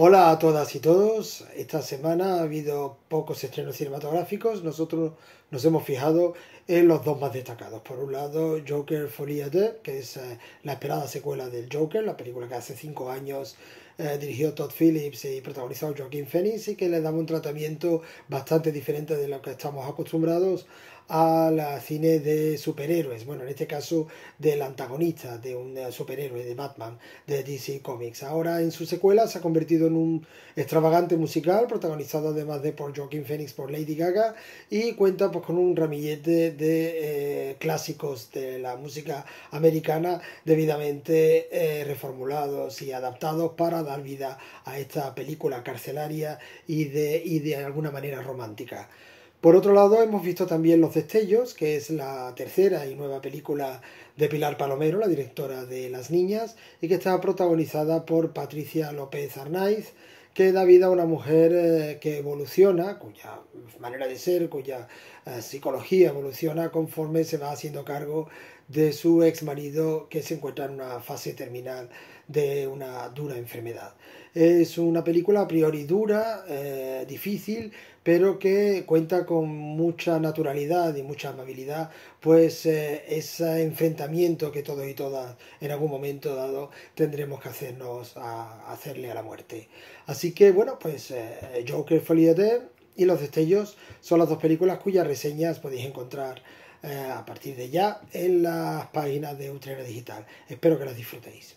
Hola a todas y todos. Esta semana ha habido pocos estrenos cinematográficos. Nosotros nos hemos fijado en los dos más destacados. Por un lado, Joker Folia que es eh, la esperada secuela del Joker, la película que hace cinco años eh, dirigió Todd Phillips y protagonizó Joaquin Phoenix y que le daba un tratamiento bastante diferente de lo que estamos acostumbrados al cine de superhéroes, bueno, en este caso del antagonista, de un eh, superhéroe, de Batman, de DC Comics. Ahora en su secuela se ha convertido un extravagante musical protagonizado además de por Joaquin Phoenix, por Lady Gaga y cuenta pues, con un ramillete de eh, clásicos de la música americana debidamente eh, reformulados y adaptados para dar vida a esta película carcelaria y de, y de alguna manera romántica. Por otro lado, hemos visto también Los Destellos, que es la tercera y nueva película de Pilar Palomero, la directora de Las Niñas, y que está protagonizada por Patricia López Arnaiz, que da vida a una mujer eh, que evoluciona, cuya manera de ser, cuya eh, psicología evoluciona conforme se va haciendo cargo de su ex marido que se encuentra en una fase terminal de una dura enfermedad. Es una película a priori dura, eh, difícil, pero que cuenta con mucha naturalidad y mucha amabilidad, pues ese enfrentamiento que todos y todas en algún momento dado tendremos que hacernos a hacerle a la muerte. Así Así que bueno, pues eh, Joker, Folie y Los Destellos son las dos películas cuyas reseñas podéis encontrar eh, a partir de ya en las páginas de Utrera Digital. Espero que las disfrutéis.